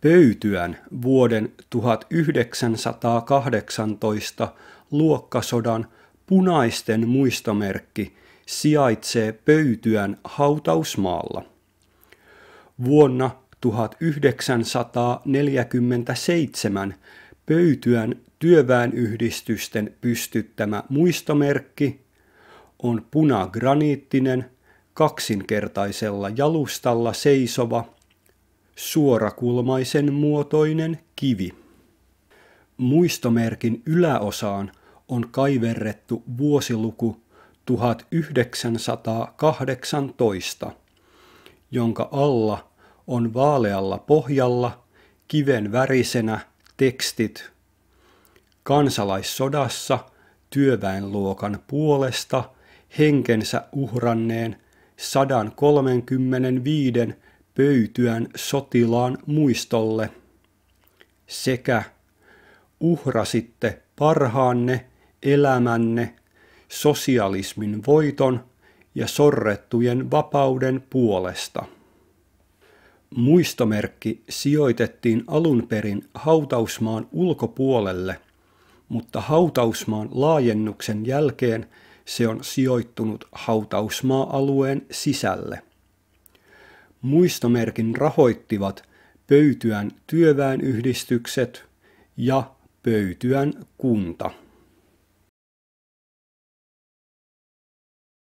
Pöytyän vuoden 1918 luokkasodan punaisten muistomerkki sijaitsee Pöytyän hautausmaalla. Vuonna 1947 Pöytyän työväenyhdistysten pystyttämä muistomerkki on punagraniittinen kaksinkertaisella jalustalla seisova – suorakulmaisen muotoinen kivi. Muistomerkin yläosaan on kaiverrettu vuosiluku 1918, jonka alla on vaalealla pohjalla kiven värisenä tekstit Kansalaissodassa työväenluokan puolesta henkensä uhranneen 135 pöytyän sotilaan muistolle sekä uhrasitte parhaanne elämänne sosialismin voiton ja sorrettujen vapauden puolesta. Muistomerkki sijoitettiin alun perin hautausmaan ulkopuolelle, mutta hautausmaan laajennuksen jälkeen se on sijoittunut hautausmaa-alueen sisälle muistomerkin rahoittivat Pöytyän työväenyhdistykset ja Pöytyän kunta.